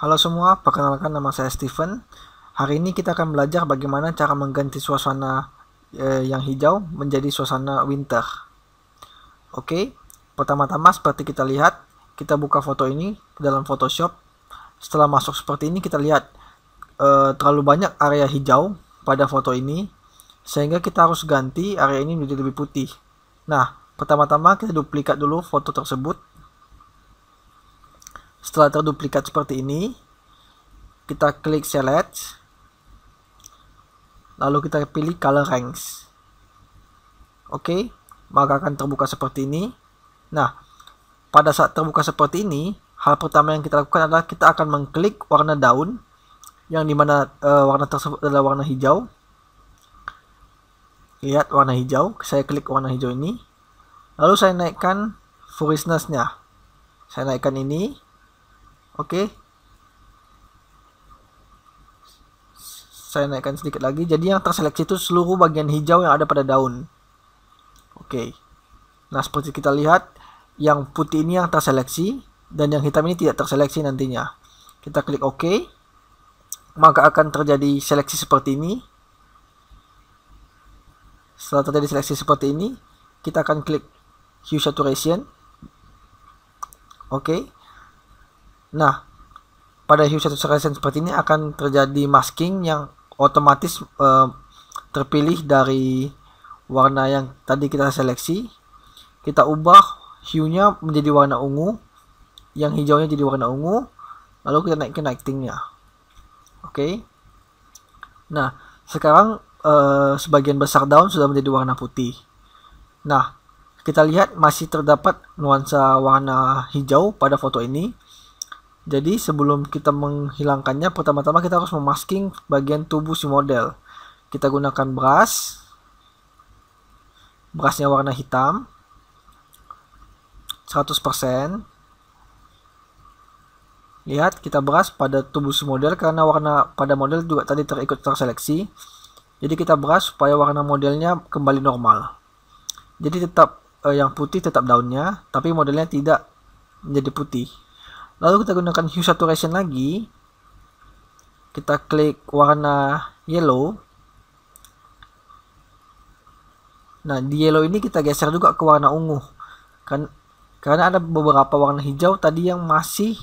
Halo semua, perkenalkan nama saya Steven. Hari ini kita akan belajar bagaimana cara mengganti suasana eh, yang hijau menjadi suasana winter. Oke, pertama-tama seperti kita lihat, kita buka foto ini dalam Photoshop. Setelah masuk seperti ini kita lihat eh, terlalu banyak area hijau pada foto ini, sehingga kita harus ganti area ini menjadi lebih putih. Nah, pertama-tama kita duplikat dulu foto tersebut setelah terduplikat seperti ini, kita klik select, lalu kita pilih color range. Oke, okay, maka akan terbuka seperti ini. Nah, pada saat terbuka seperti ini, hal pertama yang kita lakukan adalah kita akan mengklik warna daun, yang dimana uh, eh, warna tersebut adalah warna hijau. Lihat warna hijau, saya klik warna hijau ini. Lalu saya naikkan furiousness Saya naikkan ini, oke saya naikkan sedikit lagi jadi yang terseleksi itu seluruh bagian hijau yang ada pada daun oke nah seperti kita lihat yang putih ini yang terseleksi dan yang hitam ini tidak terseleksi nantinya kita klik ok maka akan terjadi seleksi seperti ini setelah terjadi seleksi seperti ini kita akan klik hue saturation oke okay. Nah, pada hue saturation seperti ini akan terjadi masking yang otomatis eh, terpilih dari warna yang tadi kita seleksi. Kita ubah hue-nya menjadi warna ungu, yang hijaunya jadi warna ungu, lalu kita naikin lightingnya. Oke. Okay. Nah, sekarang eh, sebagian besar daun sudah menjadi warna putih. Nah, kita lihat masih terdapat nuansa warna hijau pada foto ini jadi sebelum kita menghilangkannya, pertama-tama kita harus memasking bagian tubuh si model. Kita gunakan brush. Brushnya warna hitam. 100%. Lihat, kita brush pada tubuh si model karena warna pada model juga tadi terikut terseleksi. Jadi kita brush supaya warna modelnya kembali normal. Jadi tetap eh, yang putih tetap daunnya, tapi modelnya tidak menjadi putih lalu kita gunakan hue saturation lagi kita klik warna yellow nah di yellow ini kita geser juga ke warna ungu kan karena ada beberapa warna hijau tadi yang masih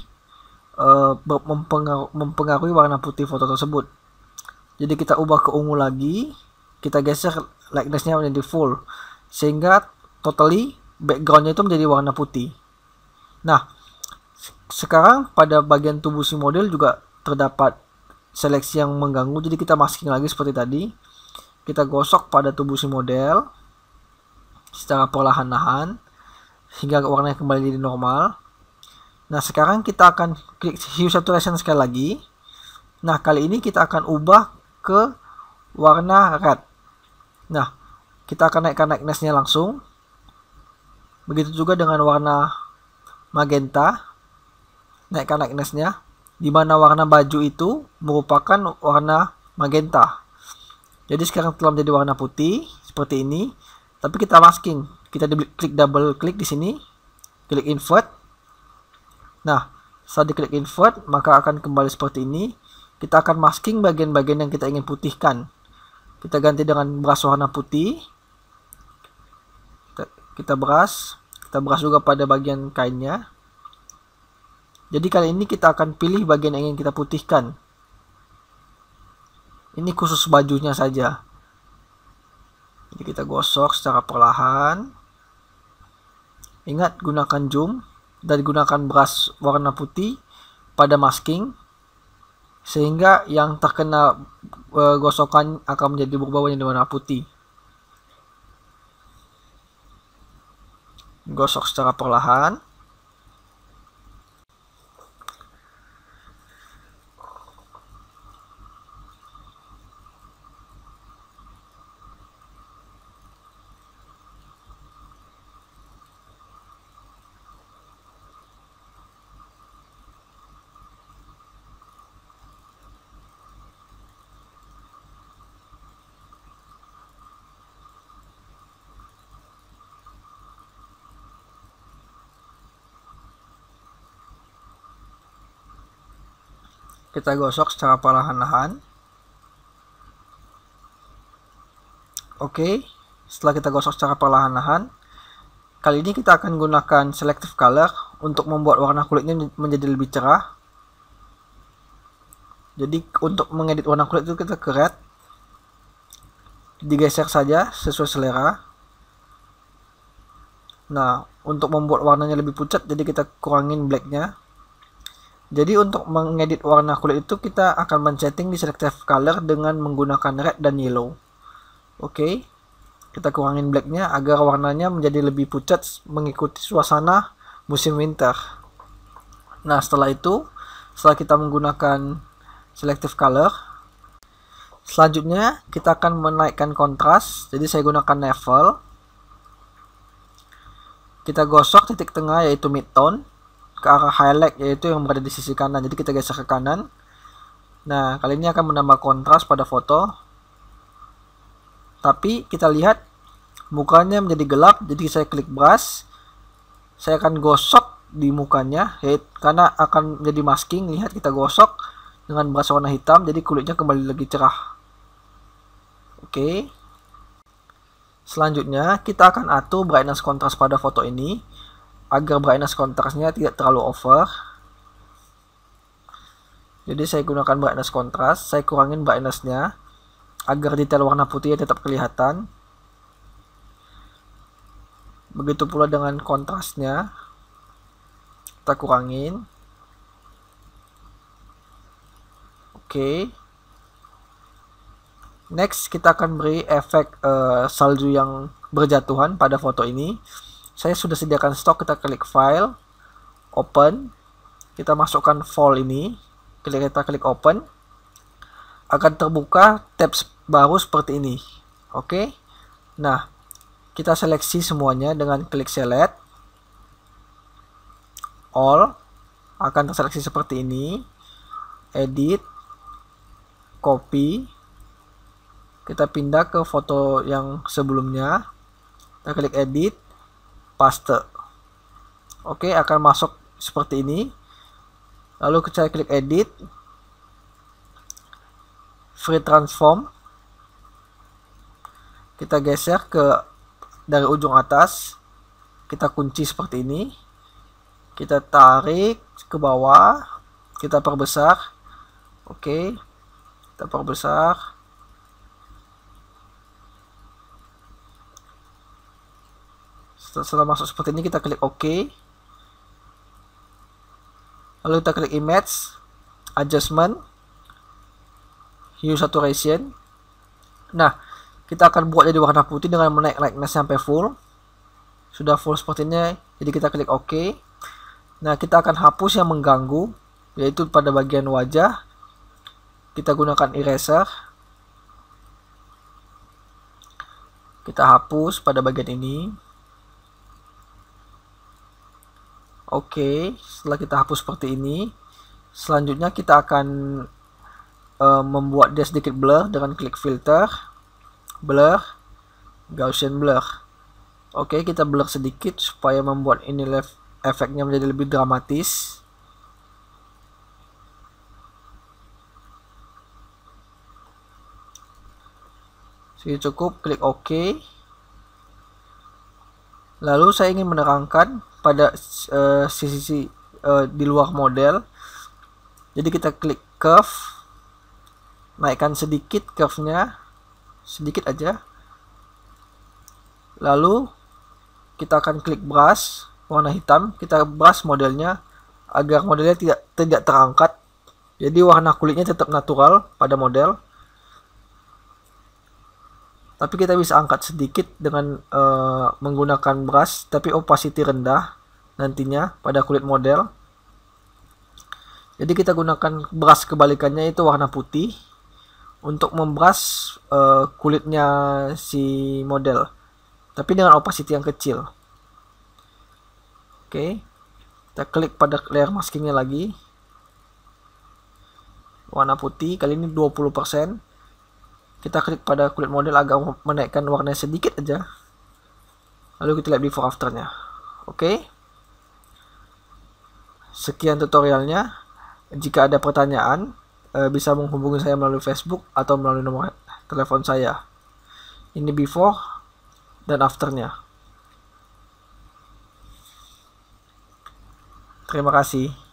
uh, eh, mempengaruhi, mempengaruhi warna putih foto tersebut jadi kita ubah ke ungu lagi kita geser lightnessnya menjadi full sehingga totally backgroundnya itu menjadi warna putih nah sekarang pada bagian tubuh si model juga terdapat seleksi yang mengganggu jadi kita masking lagi seperti tadi kita gosok pada tubuh si model secara perlahan-lahan sehingga warnanya kembali jadi normal nah sekarang kita akan klik hue saturation sekali lagi nah kali ini kita akan ubah ke warna red nah kita akan naikkan naiknessnya langsung begitu juga dengan warna magenta naikkan lightnessnya di mana warna baju itu merupakan warna magenta. Jadi sekarang telah menjadi warna putih seperti ini, tapi kita masking. Kita di klik double klik di sini, klik invert. Nah, saat diklik invert, maka akan kembali seperti ini. Kita akan masking bagian-bagian yang kita ingin putihkan. Kita ganti dengan beras warna putih. kita beras, kita beras juga pada bagian kainnya. Jadi kali ini kita akan pilih bagian yang ingin kita putihkan. Ini khusus bajunya saja. Jadi kita gosok secara perlahan. Ingat gunakan zoom dan gunakan brush warna putih pada masking sehingga yang terkena e, gosokan akan menjadi berubah menjadi warna putih. Gosok secara perlahan. kita gosok secara perlahan-lahan oke setelah kita gosok secara perlahan-lahan kali ini kita akan gunakan selective color untuk membuat warna kulitnya menjadi lebih cerah jadi untuk mengedit warna kulit itu kita ke digeser saja sesuai selera nah untuk membuat warnanya lebih pucat jadi kita kurangin blacknya jadi untuk mengedit warna kulit itu kita akan men-setting di selective color dengan menggunakan red dan yellow. Oke. Okay. Kita kurangin blacknya agar warnanya menjadi lebih pucat mengikuti suasana musim winter. Nah, setelah itu, setelah kita menggunakan selective color, selanjutnya kita akan menaikkan kontras. Jadi saya gunakan level. Kita gosok titik tengah yaitu mid tone ke arah highlight yaitu yang berada di sisi kanan jadi kita geser ke kanan nah kali ini akan menambah kontras pada foto tapi kita lihat mukanya menjadi gelap jadi saya klik brush saya akan gosok di mukanya karena akan menjadi masking lihat kita gosok dengan brush warna hitam jadi kulitnya kembali lagi cerah oke selanjutnya kita akan atur brightness kontras pada foto ini agar brightness kontrasnya tidak terlalu over jadi saya gunakan brightness kontras saya kurangin brightnessnya agar detail warna putihnya tetap kelihatan begitu pula dengan kontrasnya kita kurangin oke okay. next kita akan beri efek uh, salju yang berjatuhan pada foto ini saya sudah sediakan stok kita klik file open kita masukkan file ini klik kita klik open akan terbuka tab baru seperti ini oke okay? nah kita seleksi semuanya dengan klik select all akan terseleksi seperti ini edit copy kita pindah ke foto yang sebelumnya kita klik edit paste oke akan masuk seperti ini lalu saya klik edit free transform kita geser ke dari ujung atas kita kunci seperti ini kita tarik ke bawah kita perbesar oke kita perbesar setelah masuk seperti ini kita klik OK lalu kita klik image adjustment hue saturation nah kita akan buat jadi warna putih dengan menaik lightness sampai full sudah full seperti ini jadi kita klik OK nah kita akan hapus yang mengganggu yaitu pada bagian wajah kita gunakan eraser kita hapus pada bagian ini Oke, setelah kita hapus seperti ini, selanjutnya kita akan uh, membuat dia sedikit blur dengan klik filter, blur, Gaussian blur. Oke, kita blur sedikit supaya membuat ini efeknya menjadi lebih dramatis. Jadi cukup klik OK. Lalu saya ingin menerangkan pada uh, eh, sisi uh, eh, di luar model jadi kita klik curve naikkan sedikit curve-nya sedikit aja lalu kita akan klik brush warna hitam kita brush modelnya agar modelnya tidak tidak terangkat jadi warna kulitnya tetap natural pada model tapi kita bisa angkat sedikit dengan uh, menggunakan brush tapi opacity rendah nantinya pada kulit model jadi kita gunakan brush kebalikannya itu warna putih untuk membras uh, eh, kulitnya si model tapi dengan opacity yang kecil oke okay. kita klik pada layer maskingnya lagi warna putih kali ini 20% kita klik pada kulit model agak menaikkan warnanya sedikit aja lalu kita lihat before afternya oke okay? sekian tutorialnya jika ada pertanyaan eh, bisa menghubungi saya melalui Facebook atau melalui nomor telepon saya ini before dan afternya terima kasih